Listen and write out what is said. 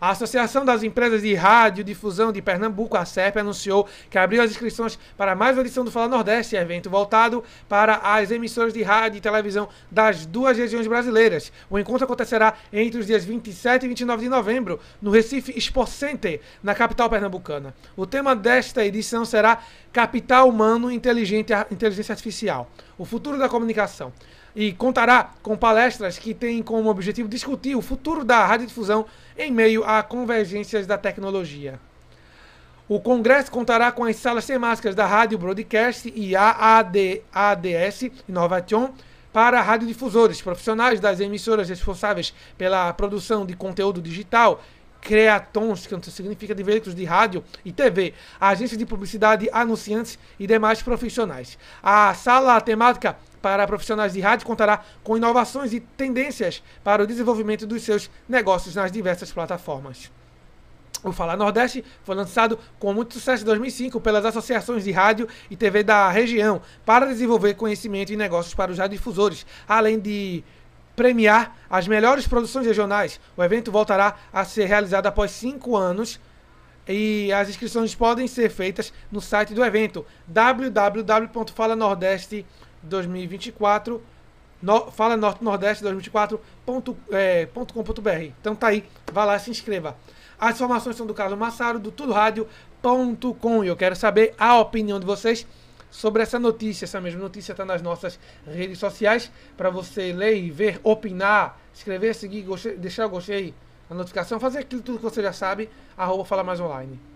A Associação das Empresas de Rádio Difusão de Pernambuco, a SERP, anunciou que abriu as inscrições para mais uma edição do Fala Nordeste, evento voltado para as emissoras de rádio e televisão das duas regiões brasileiras. O encontro acontecerá entre os dias 27 e 29 de novembro, no Recife Sport Center, na capital pernambucana. O tema desta edição será Capital Humano Inteligente, Inteligência Artificial, o futuro da comunicação e contará com palestras que têm como objetivo discutir o futuro da radiodifusão em meio a convergências da tecnologia. O Congresso contará com as salas temáticas da Rádio Broadcast e a ADS Innovation para radiodifusores, profissionais das emissoras responsáveis pela produção de conteúdo digital, creatons, que significa de veículos de rádio e TV, agências de publicidade, anunciantes e demais profissionais. A sala temática para profissionais de rádio contará com inovações e tendências para o desenvolvimento dos seus negócios nas diversas plataformas. O Fala Nordeste foi lançado com muito sucesso em 2005 pelas associações de rádio e TV da região para desenvolver conhecimento e negócios para os radiodifusores, além de premiar as melhores produções regionais. O evento voltará a ser realizado após cinco anos e as inscrições podem ser feitas no site do evento www.falanordeste.com 2024, no, fala norte nordeste 2024.com.br. É, então tá aí, vá lá, se inscreva. As informações são do Carlos Massaro, do TudoRádio.com. E eu quero saber a opinião de vocês sobre essa notícia. Essa mesma notícia está nas nossas redes sociais para você ler e ver, opinar, escrever, seguir, gostei, deixar o gostei, a notificação, fazer aquilo tudo que você já sabe. Arroba Fala Mais Online.